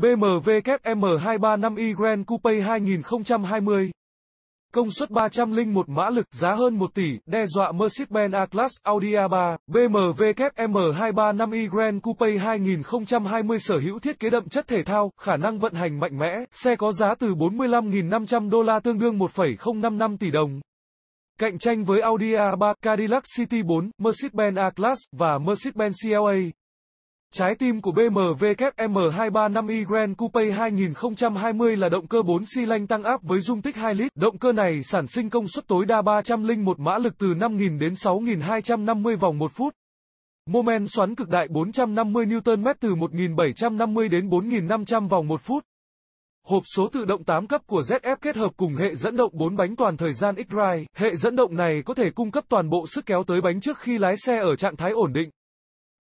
BMW M235i Grand Coupe 2020. Công suất 301 mã lực, giá hơn 1 tỷ, đe dọa Mercedes-Benz A-Class, Audi A3, BMW M235i Grand Coupe 2020 sở hữu thiết kế đậm chất thể thao, khả năng vận hành mạnh mẽ, xe có giá từ 45.500 đô la tương đương 1,055 tỷ đồng. Cạnh tranh với Audi A3, Cadillac CT4, Mercedes-Benz A-Class và Mercedes-Benz CLA. Trái tim của BMW M235i Grand Coupe 2020 là động cơ 4 xi lanh tăng áp với dung tích 2 lít. Động cơ này sản sinh công suất tối đa 301 mã lực từ 5.000 đến 6.250 vòng một phút. Momen xoắn cực đại 450 Nm từ 1.750 đến 4.500 vòng một phút. Hộp số tự động 8 cấp của ZF kết hợp cùng hệ dẫn động 4 bánh toàn thời gian X-Drive. Hệ dẫn động này có thể cung cấp toàn bộ sức kéo tới bánh trước khi lái xe ở trạng thái ổn định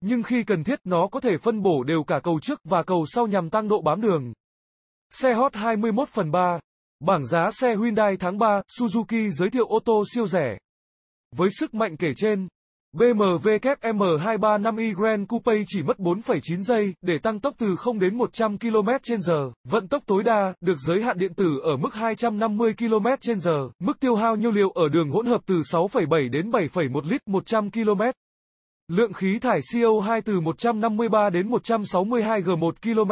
nhưng khi cần thiết nó có thể phân bổ đều cả cầu trước và cầu sau nhằm tăng độ bám đường. Xe hot 21 phần 3 Bảng giá xe Hyundai tháng 3, Suzuki giới thiệu ô tô siêu rẻ. Với sức mạnh kể trên, BMW M235i Grand Coupe chỉ mất 4,9 giây để tăng tốc từ 0 đến 100 km/h, vận tốc tối đa được giới hạn điện tử ở mức 250 km/h, mức tiêu hao nhiên liệu ở đường hỗn hợp từ 6,7 đến 7,1 lít 100 km. Lượng khí thải CO2 từ 153 đến 162 g1 km.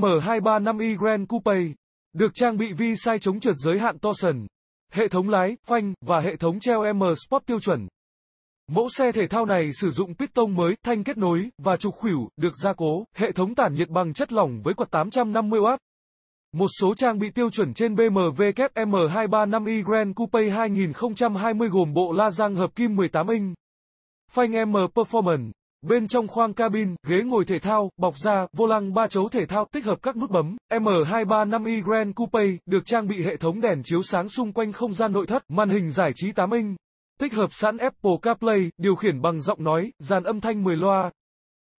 M235i Grand Coupe được trang bị vi sai chống trượt giới hạn Torsen, hệ thống lái, phanh và hệ thống treo M Sport tiêu chuẩn. Mẫu xe thể thao này sử dụng piston mới, thanh kết nối và trục khuỷu được gia cố, hệ thống tản nhiệt bằng chất lỏng với quạt 850W. Một số trang bị tiêu chuẩn trên BMW M235i Grand Coupe 2020 gồm bộ la răng hợp kim 18 inch phanh M Performance. Bên trong khoang cabin, ghế ngồi thể thao, bọc da, vô lăng ba chấu thể thao tích hợp các nút bấm. M235i Grand Coupe được trang bị hệ thống đèn chiếu sáng xung quanh không gian nội thất, màn hình giải trí 8 inch. Tích hợp sẵn Apple CarPlay, điều khiển bằng giọng nói, dàn âm thanh 10 loa.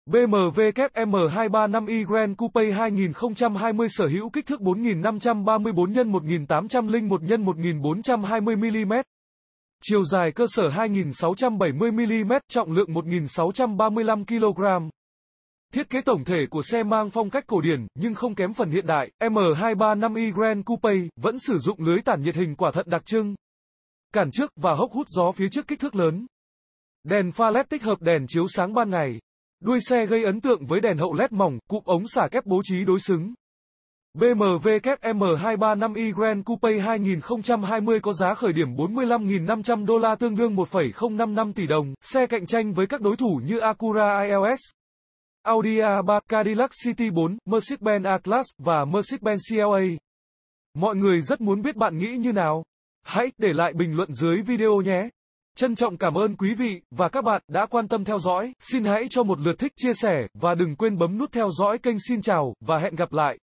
BMW M235i Grand Coupe 2020 sở hữu kích thước 4534 x 1801 x 1420 mm chiều dài cơ sở 2.670mm, trọng lượng 1.635kg. Thiết kế tổng thể của xe mang phong cách cổ điển, nhưng không kém phần hiện đại, M235i Grand Coupe vẫn sử dụng lưới tản nhiệt hình quả thận đặc trưng. Cản trước và hốc hút gió phía trước kích thước lớn. Đèn pha LED tích hợp đèn chiếu sáng ban ngày. Đuôi xe gây ấn tượng với đèn hậu LED mỏng, cụm ống xả kép bố trí đối xứng. BMW M235i Grand Coupe 2020 có giá khởi điểm 45.500 đô la tương đương 1,055 tỷ đồng, xe cạnh tranh với các đối thủ như Acura ILS, Audi A3, Cadillac CT4, Mercedes-Benz A-Class và Mercedes-Benz CLA. Mọi người rất muốn biết bạn nghĩ như nào? Hãy để lại bình luận dưới video nhé. Trân trọng cảm ơn quý vị và các bạn đã quan tâm theo dõi. Xin hãy cho một lượt thích, chia sẻ và đừng quên bấm nút theo dõi kênh Xin chào và hẹn gặp lại.